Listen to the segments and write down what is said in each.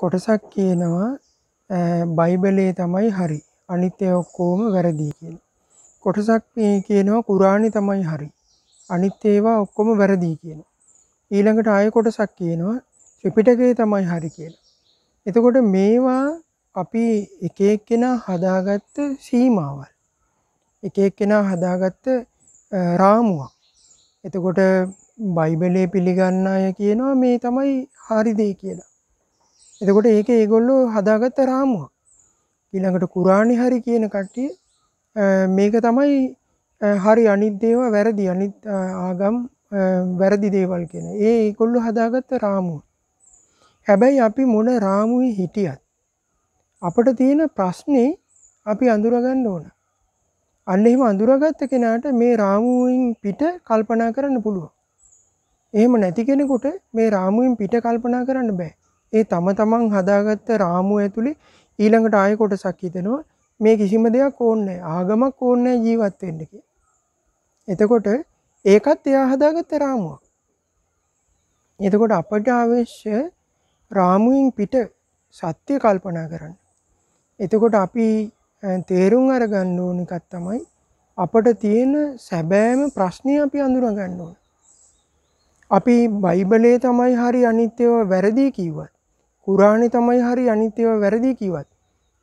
කොටසක් කියනවා බයිබලේ තමයි හරි අනිත් ඔක්කෝම වැරදි කියලා. කොටසක් මේ කියනවා කුරාණි තමයි හරි. අනිත් ඒවා ඔක්කොම වැරදි කියනවා. ඊළඟට ආයෙ කොටසක් කියනවා ත්‍රිපිටකය තමයි හරි කියලා. එතකොට මේවා අපි එක එක්කෙනා හදාගත්ත සීමාවල්. එක එක්කෙනා හදාගත්ත රාමුවක්. එතකොට බයිබලේ පිළිගන්න අය කියනවා මේ තමයි හරි දේ කියලා. එතකොට ඒක ඒගොල්ලෝ හදාගත්ත රාමුව ඊළඟට කුරාණි හරි කියන කට්ටිය මේක තමයි හරි අනිත්දේව වැරදි අනිත් ආගම් වැරදි දේවල් කියෙන ඒ ඒකොල්ලු හදාගත්ත රාමුව හැබැයි අපි මොන රාමුවේ හිටියත් අපට තියෙන ප්‍රශ්නේ අපි අඳුරගන්න ඕන අන්න එහෙම අඳුරගත්ත කෙනාට මේ රාමුවෙන් පිට කල්පනා කරන්න පුළුව එහෙම නැති කෙනෙකුට මේ රාමුවෙන් පිට කල්පනා කරන්න බෑ ඒ තම තමන් හදාගත්ත රාමුව ඇතුළේ ඊළඟට ආයෙ කොටසක් හිතෙනවා මේ කිසිම දෙයක් ඕන්නේ ආගමක් ඕන්නේ ජීවත් වෙන්න කිය. එතකොට ඒකත් එයා හදාගත්ත රාමුවක්. එතකොට අපට අවශ්‍ය රාමුවෙන් පිට සත්‍ය කල්පනා කරන්න. එතකොට අපි තේරුම් අරගන්න ඕන එකක් තමයි අපට තියෙන සැබෑම ප්‍රශ්නය අපි අඳුරගන්න ඕන. අපි බයිබලේ තමයි හරි අනිත්‍යව වැරදි කිව්වත් කුරාණි තමයි හරි අනිත් ඒවා වැරදි කිව්වත්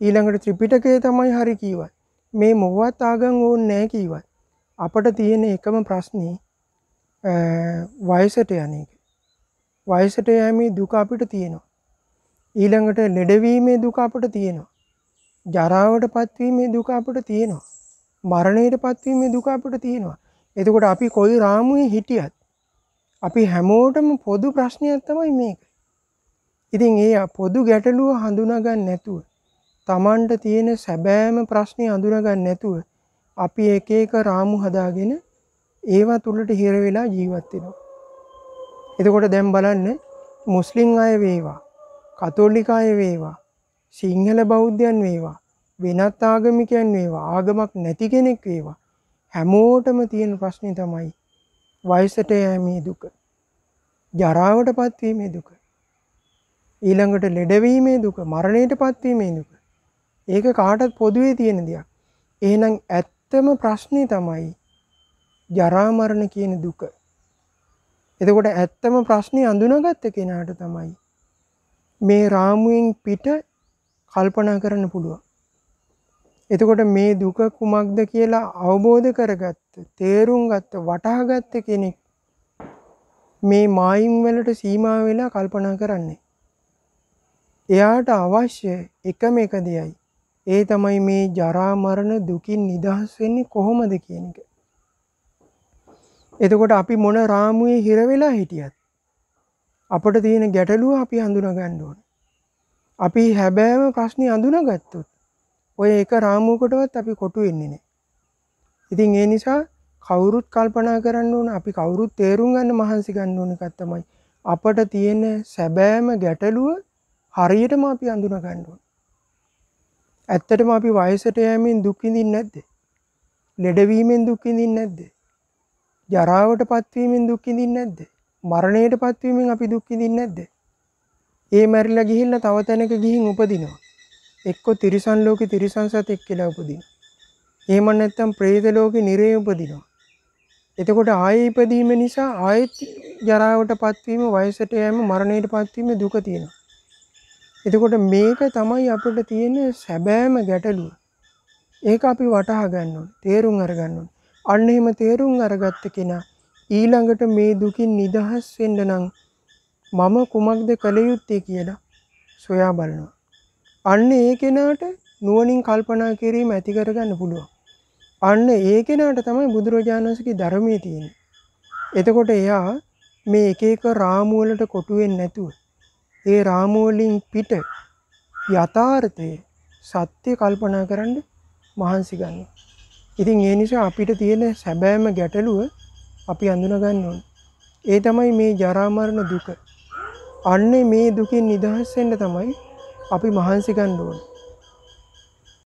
ඊළඟට ත්‍රිපිටකය තමයි හරි කිව්වත් මේ මොවවත් ආගම් ඕනේ නැහැ කිව්වත් අපට තියෙන එකම ප්‍රශ්නේ වයසට යන එක. වයසට යෑමේ දුක අපිට තියෙනවා. ඊළඟට ලෙඩවීමේ දුක අපට තියෙනවා. ජරාවට පත්වීමේ දුක අපට තියෙනවා. මරණයට පත්වීමේ දුක අපට තියෙනවා. එතකොට අපි කොයි රාමුවේ හිටියත් අපි හැමෝටම පොදු ප්‍රශ්නයක් තමයි මේක. ඉතින් ඒ පොදු ගැටලුව හඳුනගන්න නැතුව තමන්ට තියෙන සැබෑම ප්‍රශ්නය හඳුනගන්න නැතුව අපි එක එක රාමු හදාගෙන ඒවා තුළට හිරවෙලා ජීවත්වෙනවා. එතකොට දැම් බලන්න මුස්ලිං අය වේවා කතෝලිකාය වේවා සිංහල බෞද්ධයන් වේවා වෙනත් ආගමිකයන් වේවා ආගමක් නැති කෙනෙක් වේවා හැමෝටම තියෙන ප්‍රශ්නය තමයි වයිසට යෑමේ දුක ජරාවට පත්වීමේ දුක ඊළඟට ලෙඩවීමේ දුක මරණයට පත්වීමේ දුක. ඒක කාටත් පොදුවේ තියෙන දෙයක්. එහෙනම් ඇත්තම ප්‍රශ්නය තමයි ජරාමරණ කියන දුක. එතකොට ඇත්තම ප්‍රශ්නය අඳුනගත්ත කෙනාට තමයි. මේ රාමුවෙන් පිට කල්පනා කරන්න පුළුවන්. එතකොට මේ දුක කුමක්ද කියලා අවබෝධ කරගත්ත තේරුම් ගත්ත වටහාගත්ත කෙනෙක් මේ මායිම් වලට සීමා වෙලා කල්පනා කරන්නේ එයාට අවශ්‍ය එකම එක දෙයයි. ඒ තමයි මේ ජරා මරණ දුකින් නිදහස් වෙන්නේ කොහොමද කියන එක. එතකොට අපි මොන රාමුවේ හිර වෙලා හිටියත් අපට තියෙන ගැටලුව අපි හඳුනගන්න ඕන. අපි හැබෑම ප්‍රශ්නේ අඳුනගත්තොත් ඔය එක රාමුවකටවත් අපි කොටු වෙන්නේ නැහැ. ඉතින් ඒ නිසා කවුරුත් කල්පනා කරන්න ඕන අපි කවුරුත් තේරුම් ගන්න මහන්සි ගන්න ඕන එකක් තමයි අපට තියෙන සැබෑම ගැටලුව හරියටම අපි අඳුන ගණ්ඩුවන් ඇත්තටම අපි වයසට යෑමෙන් දුක්කිඳින් නැද්ද ලෙඩවීමෙන් දුක්කිඳින් නැද්ද ජරාවට පත්වීමෙන් දුක්කිඳින් නැද්ද මරණයට පත්වීමෙන් අපි දුක්කිඳින් නැද්ද ඒ මැරිල ගිහිල්ල තව තැනක ගිහින් උපදිනවා එක්කො තිරිසන් ලෝක තිරිසංසත් එක් කියලා උපදින ඒම නැත්තම් ප්‍රේතලෝක නිරේ උපදිනවා එතකොට ආය ඉපදීම නිසා ආයත් ජරාවට පත්වීම වයසට යෑම මරණයට පත්වීම දුක තියෙනවා එතකොට මේක තමයි අපට තියෙන සැබෑම ගැටලුව. ඒක අපි වටහා ගන්න ඕනේ, තේරුම් අරගන්න ඕනේ. අන්න එහෙම තේරුම් අරගත්ත කෙනා ඊළඟට මේ දුකින් නිදහස් වෙන්න නම් මම කුමක්ද කළ යුත්තේ කියලා සොයා බලනවා. අන්න ඒ කෙනාට නුවණින් කල්පනා කිරීම ඇති කරගන්න පුළුවන්. අන්න ඒ කෙනාට තමයි බුදුරජාණන් වහන්සේගේ ධර්මයේ තියෙන්නේ. එතකොට එයා මේ එක එක රාමු වලට කොටු වෙන්නේ නැතුව ඒ රාමුවලින් පිට යථාර්ථය සත්‍ය කල්පනා කරන්න මහන්සි ගන්න. ඉතින් ඒ නිසා අපිට තියෙන සැබෑම ගැටලුව අපි අඳුනගන්න ඕන. ඒ තමයි මේ ජරා මරණ දුක. අන්නේ මේ දුකින් නිදහස් වෙන්න තමයි අපි මහන්සි ගන්න ඕනේ.